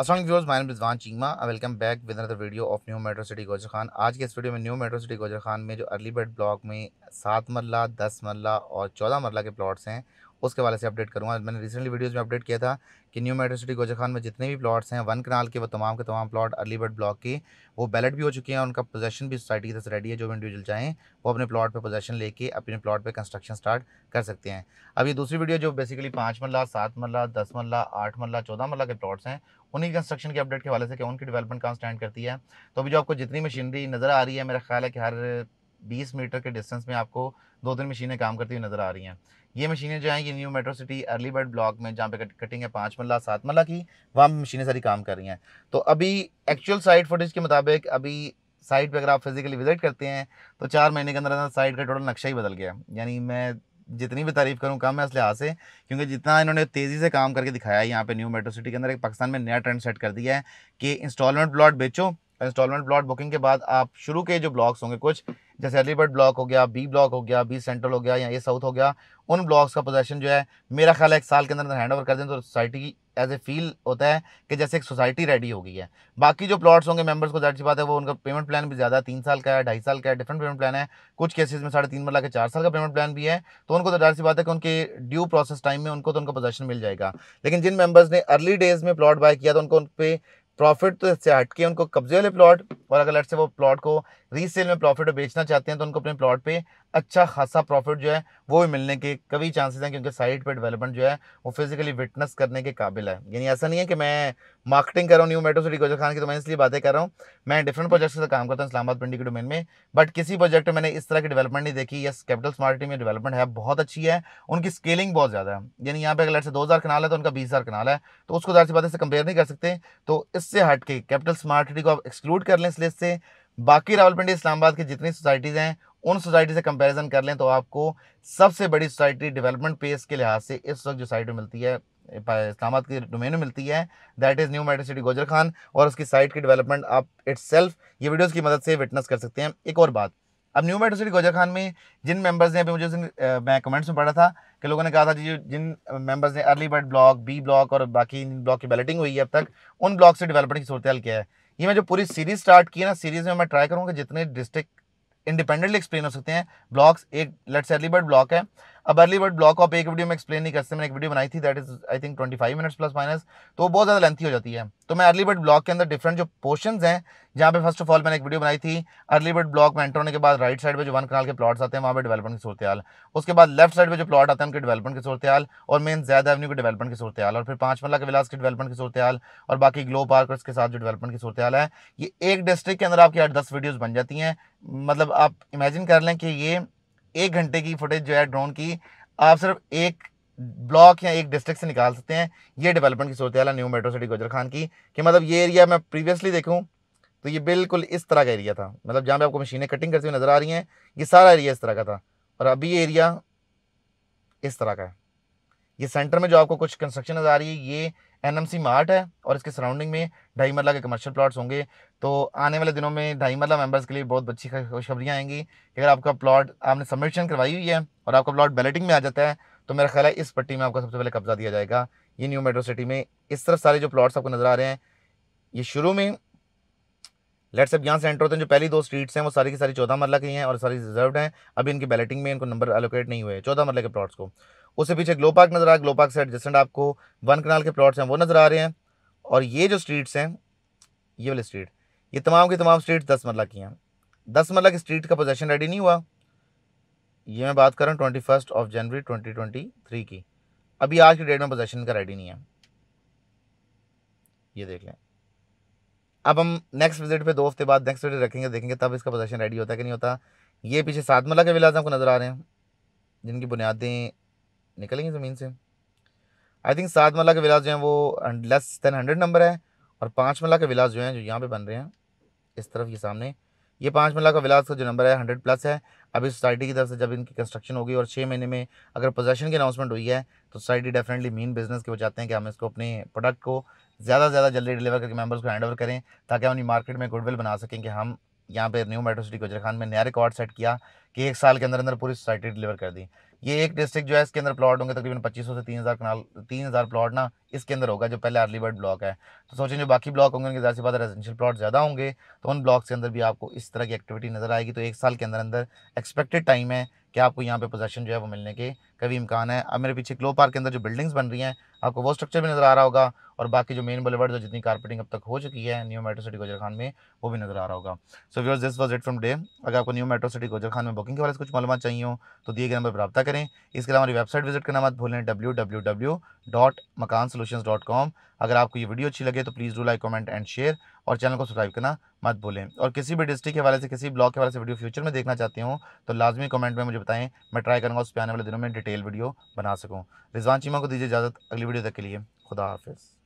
असल viewers my Rizwan Cheema welcome back with another video of New Metro City Gujar Khan आज के इस वीडियो में New Metro City Gujar Khan में जो अर्ली बर्ड ब्लॉक में सात मरला दस मरला और चौदह मरला के प्लॉट्स हैं उसके वाले से अपडेट करूँगा मैंने रिसेंटली वीडियोज़ में अपडेट किया था कि न्यू मेट्रो सिटी गोजा खान में जितने भी प्लॉट्स हैं वन कनाल के वो तमाम के तमाम प्लॉट अर्लीबर्ड ब्लॉक की वो बैलेट भी हो चुके हैं उनका पोजेशन भी सोसाइटी की तरह रेडी है जो इंडिविजुअल चाहें वो अपने प्लॉट पर पोजेशन लेके अपने प्लॉट पर कंस्ट्रक्शन स्टार्ट कर सकते हैं अब ये दूसरी वीडियो जो बेसिकली पाँच मरला सात मरला दस मरला आठ मरला चौदह मरला के प्लॉट्स हैं उन्हीं कंस्ट्रक्शन के अपडेट के वाले से कि उनकी डेवलपमेंट कहाँ स्टैंड करती है तो अभी जो आपको जितनी मशीनरी नज़र आ रही है मेरा ख्याल है कि हर बीस मीटर के डिस्टेंस में आपको दो तीन मशीनें काम करती हुई नज़र आ रही हैं ये मशीनें जो हैं ये New Metro City early bird block में जहाँ पे कट, कटिंग है पाँच मल्ला सात मल्ला की वहाँ मशीनें सारी काम कर रही हैं तो अभी एक्चुअल साइड फुटेज के मुताबिक अभी साइट पर अगर आप फिजिकली विजिट करते हैं तो चार महीने के अंदर अंदर साइट का टोटल नक्शा ही बदल गया यानी मैं जितनी भी तारीफ करूँ कम है इस लिहाज से क्योंकि जितना इन्होंने तेज़ी से काम करके दिखाया है यहाँ पे न्यू मेट्रो सिटी के अंदर एक पाकिस्तान में नया ट्रेंड सेट कर दिया है कि इंस्टॉलमेंट प्लॉट बेचो इंस्टॉलमेंट प्लॉट बुकिंग के बाद आप शुरू के जो ब्लॉक्स होंगे कुछ जैसे अलीबर्ड ब्लॉक हो गया बी ब्लॉक हो गया बी सेंट्रल हो गया या ए साउथ हो गया उन ब्लॉक्स का पोजेशन जो है मेरा ख्याल है एक साल के अंदर अंदर हैंड ओवर कर दें तो सोसाइटी एज ए फील होता है कि जैसे एक सोसाइटी रेडी हो गई है बाकी जो प्लॉट्स होंगे मेंबर्स को जाहिर सी बात है वो उनका पेमेंट प्लान भी ज़्यादा तीन साल का है ढाई साल का है डिफरेंट पेमेंट प्लान है कुछ केसेस में साढ़े तीन मरला के चार साल का पेमेंट प्लान भी है तो उनको तो जाहिर सी बात है कि उनके ड्यू प्रोसेस टाइम में उनको तो उनका पोजेशन मिल जाएगा लेकिन जिन मेबर्स ने अर्ली डेज में प्लॉट बाय किया तो उनको उन पर प्रॉफिट तो इससे हटके उनको कब्जे वाले प्लॉट और अगर लट से वो प्लॉट को रीसेल में प्रॉफिट बेचना चाहते हैं तो उनको अपने प्लॉट पे अच्छा खासा प्रॉफिट जो है वो भी मिलने के कभी चांसेस हैं क्योंकि साइट पे डेवलपमेंट जो है वो फिजिकली विटनेस करने के काबिल है यानी ऐसा नहीं है कि मैं मार्केटिंग कर रहा हूँ New Metro City Gujar Khan की तो मैं इसलिए बातें कर रहा हूँ मैं डिफरेंट प्रोजेक्ट से काम करता हूँ इस्लाबाद पिंडी के डोमेन में बट किसी प्रोजेक्ट में मैंने इस तरह की डेवलपमेंट नहीं देखी यस कैपिटल स्मार्टी में डेवलपमेंट है बहुत अच्छी है उनकी स्केलिंग बहुत ज़्यादा है यानी यहाँ पे अगर से दो हज़ार कनाल है तो उनका बीस हज़ार कनाल है तो उसको जाहिर सी बात से कंपेयर नहीं कर सकते तो इससे हट के कैपिटल स्मार्ट सिटी को आप एक्सक्लूड कर लें इस लिस्ट से बाकी रावलपिंडी इस्लामाबाद की जितनी सोसाइटीज़ हैं उन सोसाइटी से कंपैरिजन कर लें तो आपको सबसे बड़ी सोसाइटी डेवलपमेंट पेस के लिहाज से इस वक्त जो साइट मिलती है इस्लामाबाद की डोमेन में मिलती है that is New Metro City Gujar Khan और उसकी साइट की डेवलपमेंट आप इट्स ये वीडियोज़ की मदद से विटनेस कर सकते हैं एक और बात अब New Metro City Gujar Khan में जिन मेंबर्स ने अभी मुझे मैं कमेंट्स में पढ़ा था कि लोगों ने कहा था जी जिन मेंबर्स ने early bird block B block और बाकी ब्लॉक की बैलेटिंग हुई है अब तक उन ब्लॉक से डेवलपमेंट की सूरत क्या है ये मैं जो पूरी सीरीज स्टार्ट की है ना सीरीज में मैं ट्राई करूँगा जितने डिस्ट्रिक्ट इंडिपेंडेंटली एक्सप्लेन हो सकते हैं ब्लॉक्स एक लेट्स अलीबर्ड ब्लॉक है अब अर्ली वर्ड ब्लॉक आप एक वीडियो में एक्सप्लेन नहीं कर सकते मैंने एक वीडियो बनाई थी that is I think 25 minutes plus minus तो बहुत ज़्यादा लेंथी हो जाती है तो मैं अर्ली वर्ड ब्लॉक के अंदर डिफरेंट जो पोर्शन हैं जहाँ पे फर्स्ट ऑफ ऑल मैंने एक वीडियो बनाई थी अर्ली वर्ड ब्लॉक में एंटर होने के बाद राइट साइड पर जो वन कनाल के प्लॉट्स आते हैं वहाँ पर डेवलपमेंट की सूरत उसके बाद लेफ्ट साइड पर जो प्लॉट आते हैं उनके डेवलपमेंट की सूरत और मेन जैद एवन्यू के डेवलपमेंट की सूरत और फिर पाँच मल्ला के विलास की डेवलपमेंट की सूरत हाल और बाकी ग्लो पार्क उसके साथ जो डेवलपमेंट की सूरत है ये एक डिस्ट्रिक्ट के अंदर आपकी आठ दस वीडियोज़ बन जाती हैं मतलब आप इमेजिन कर लें कि ये एक घंटे की फुटेज जो है ड्रोन की आप सिर्फ एक ब्लॉक या एक डिस्ट्रिक्ट से निकाल सकते हैं ये डेवलपमेंट की सूरत है न्यू मेट्रो सिटी गुजर खान की कि मतलब ये एरिया मैं प्रीवियसली देखूँ तो ये बिल्कुल इस तरह का एरिया था मतलब जहाँ पे आपको मशीनें कटिंग करती हुई नज़र आ रही हैं ये सारा एरिया इस तरह का था और अभी ये एरिया इस तरह का है ये सेंटर में जो आपको कुछ कंस्ट्रक्शन नज़र आ रही है ये एनएमसी मार्ट है और इसके सराउंडिंग में ढाई मरला के कमर्शियल प्लाट्स होंगे तो आने वाले दिनों में ढाई मरला मेंबर्स के लिए बहुत अच्छी खुशखबरियाँ आएंगी अगर आपका प्लॉट आपने सबमिशन करवाई हुई है और आपका प्लॉट बैलेटिंग में आ जाता है तो मेरा ख्याल है इस पट्टी में आपको सबसे पहले कब्जा दिया जाएगा ये न्यू मेट्रो सिटी में इस तरफ सारे जो प्लॉट्स आपको नज़र आ रहे हैं ये शुरू में लेट्स अब यहाँ से एंटर होते हैं जो पहली दो स्ट्रीट्स हैं वो सारी की सारी चौदह मरला की हैं और सारी रिजर्व हैं अभी इनकी बैलेटिंग में इनको नंबर एलोकेट नहीं हुए चौदह मरला के प्लॉट्स को उससे पीछे ग्लो पार्क नज़र आया ग्लो पार्क से एडजस्टेंट आपको वन कनाल के प्लॉट्स हैं वो नज़र आ रहे हैं और ये जो स्ट्रीट्स हैं ये वाले स्ट्रीट ये तमाम की तमाम स्ट्रीट दस मरला की हैं दस मरला की स्ट्रीट का पोजेशन रेडी नहीं हुआ ये मैं बात कर रहा हूँ twenty first of January twenty twenty three की अभी आज की डेट में पोजेशन का रेडी नहीं है ये देख लें अब हम नेक्स्ट विजिट पे दो हफ्ते बाद नेक्स्ट विजिट रखेंगे देखेंगे तब इसका पोजेशन रेडी होता है कि नहीं होता ये पीछे सातमला के विलाज आपको नज़र आ रहे हैं जिनकी बुनियादें निकलेंगी ज़मीन से आई थिंक सात मल्ला के विलाज जो हैं वो लेस दैन हंड्रेड नंबर है और पाँच मल्ला के विलाज जो हैं जो यहाँ पे बन रहे हैं इस तरफ ये सामने ये पाँच मल्ला का विलास का जो नंबर है हंड्रेड प्लस है अभी सोसाइटी की तरफ से जब इनकी कंस्ट्रक्शन होगी और छः महीने में अगर पोजेशन की अनाउंसमेंट हुई है तो सोसाइटी डेफिनेटली मेन बिजनेस के वो चाहते हैं कि हम इसको अपने प्रोडक्ट को ज़्यादा से ज़्यादा जल्दी डिलीवर करके मेम्बर्स को हैंड ओवर करें ताकि हम मार्केट में गुडविल बना सकें कि हम यहाँ पर New Metro City Gujar Khan Khan में नया रिकॉर्ड सेट किया कि एक साल के अंदर अंदर पूरी सोसाइटी डिलीवर कर दी ये एक डिस्ट्रिक्ट जो है इसके अंदर प्लॉट होंगे तकरीबन 2500 से 3000 कनाल 3000 प्लॉट ना इसके अंदर होगा जो पहले अर्लीबर्ड ब्लॉक है तो सोचें जो बाकी ब्लॉक होंगे उनके ज़्यादा से ज़्यादा रेजिडेंशियल प्लॉट ज़्यादा होंगे तो उन ब्लॉक्स के अंदर भी आपको इस तरह की एक्टिविटी नज़र आएगी तो एक साल के अंदर अंदर एक्सपेक्टेड टाइम है कि आपको यहाँ पे पोजेशन जो है वो मिलने के कभी इम्कान है अब मेरे पीछे ग्लो पार्क के अंदर जो बिल्डिंग्स बन रही हैं आपको वो स्ट्रक्चर भी नज़र आ रहा होगा और बाकी जो मेन बुलेवर्ड जो जितनी कारपेटिंग अब तक हो चुकी है New Metro City Gujar Khan में वो भी नज़र आ रहा होगा so viewers this was it from day अगर आपको New Metro City Gujar Khan में बुकिंग के बारे में कुछ मालूम चाहिए हो तो दिए गए नंबर पर रब्ता करें इसके अलावा हमारी वेबसाइट विजिट करना मत भूलें W W W dot Makaan solution dot com अगर आपको ये वीडियो अच्छी लगे तो please do like comment and share और चैनल को सब्सक्राइब करना मत भूलें और किसी भी डिस्ट्रिक्ट के वाले से किसी ब्लॉक के वाले से वीडियो फ्यूचर में देखना चाहती हूँ तो लाजमी कमेंट में मुझे बताएं मैं ट्राई करूँगा उस पर आने वाले दिनों में डिटेल वीडियो बना सकूँ रिजवान चीमा को दीजिए इजाज़त अगली वीडियो तक के लिए खुदा हाफिज़